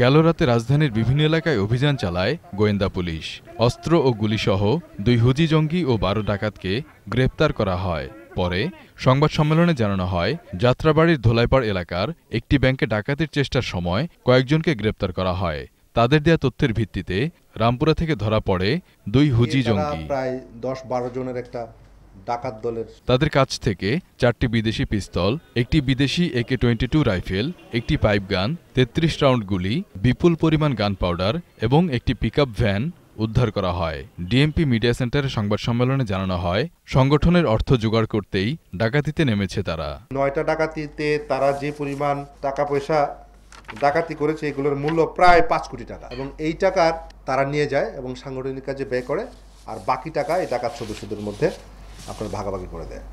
গেল রাতে রাজধানীর বিভিন্ন এলাকায় অভিযান চালায় গোয়েন্দা পুলিশ অস্ত্র ও গুলিসহ দুই হুজি জঙ্গি ও বারো ডাকাতকে গ্রেপ্তার করা হয় পরে সংবাদ সম্মেলনে জানানো হয় যাত্রাবাড়ির ধোলাইপাড় এলাকার একটি ব্যাংকে ডাকাতির চেষ্টার সময় কয়েকজনকে গ্রেপ্তার করা হয় তাদের দেয়া তথ্যের ভিত্তিতে রামপুরা থেকে ধরা পড়ে দুই হুজি জঙ্গি প্রায় দশ বারো জনের একটা ডাকাত দলের তাদের কাছ থেকে চারটি বিদেশি পিস্তল একটি বিদেশি একে টোয়েন্টি টু রাইফেল একটি পাইপ গান তেত্রিশ রাউন্ড গুলি বিপুল পরিমাণ গান পাউডার এবং একটি আপ ভ্যান উদ্ধার করা হয় ডিএমপি মিডিয়া সেন্টারের সংবাদ সম্মেলনে জানানো হয় সংগঠনের অর্থ জোগাড় করতেই ডাকাতিতে নেমেছে তারা নয়টা ডাকাতিতে তারা যে পরিমাণ টাকা পয়সা ডাকাতি করেছে এগুলোর মূল্য প্রায় পাঁচ কোটি টাকা এবং এই টাকার তারা নিয়ে যায় এবং সাংগঠনিক কাজে ব্যয় করে আর বাকি টাকা এই ডাকাত সদস্যদের মধ্যে আপনারা ভাগাভাগি করে দেয়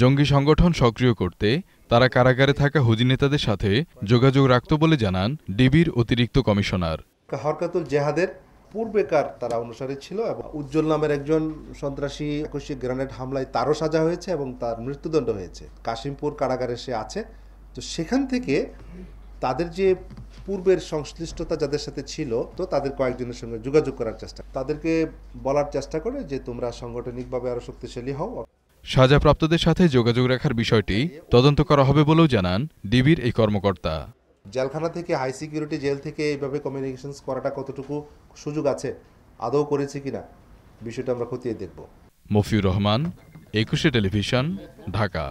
জঙ্গি সংগঠন সক্রিয় করতে তারা কারাগারে থাকা হুজি নেতাদের সাথে যোগাযোগ রাখত বলে জানান ডিবির অতিরিক্ত কমিশনার হরকাতুল জেহাদের পূর্বেকার তারা অনুসারী ছিল এবং উজ্জ্বল নামের একজন সন্ত্রাসী আকস্মিক গ্রানেড হামলায় তারও সাজা হয়েছে এবং তার মৃত্যুদণ্ড হয়েছে কাশিমপুর কারাগারে সে আছে তো সেখান থেকে তাদের যে পূর্বের সংশ্লিষ্টতা যাদের সাথে ছিল তো তাদের কয়েকজনের সঙ্গে যোগাযোগ করার চেষ্টা তাদেরকে বলার চেষ্টা করে যে তোমরা সাংগঠনিকভাবে আরো শক্তিশালী হও সাজাপ্রাপ্তদের সাথে যোগাযোগ রাখার বিষয়টি তদন্ত করা হবে বলেও জানান ডিবির এই কর্মকর্তা জেলখানা থেকে হাই সিকিউরিটি জেল থেকে এইভাবে কমিউনিকেশনস করাটা কতটুকু সুযোগ আছে আদৌ করেছে কিনা বিষয়টা আমরা খতিয়ে দেখব মফিউর রহমান একুশে টেলিভিশন ঢাকা